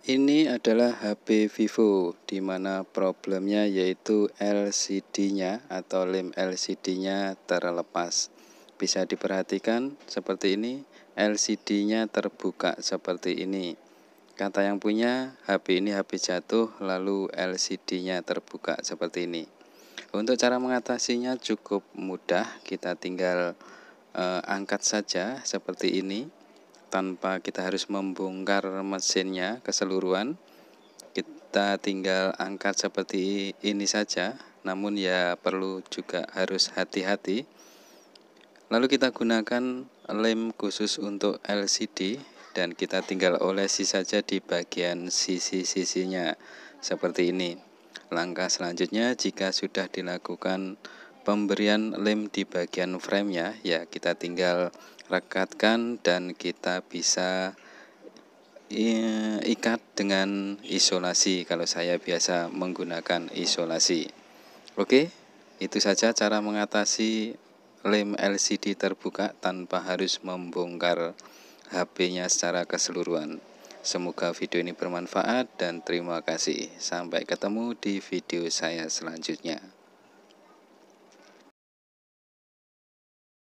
Ini adalah HP Vivo, di mana problemnya yaitu LCD-nya atau lem LCD-nya terlepas. Bisa diperhatikan seperti ini, LCD-nya terbuka seperti ini. Kata yang punya, HP ini HP jatuh lalu LCD-nya terbuka seperti ini. Untuk cara mengatasinya cukup mudah, kita tinggal eh, angkat saja seperti ini tanpa kita harus membongkar mesinnya keseluruhan kita tinggal angkat seperti ini saja namun ya perlu juga harus hati-hati lalu kita gunakan lem khusus untuk LCD dan kita tinggal olesi saja di bagian sisi-sisinya seperti ini langkah selanjutnya jika sudah dilakukan pemberian lem di bagian framenya ya kita tinggal rekatkan dan kita bisa ikat dengan isolasi kalau saya biasa menggunakan isolasi oke itu saja cara mengatasi lem LCD terbuka tanpa harus membongkar HP-nya secara keseluruhan semoga video ini bermanfaat dan terima kasih sampai ketemu di video saya selanjutnya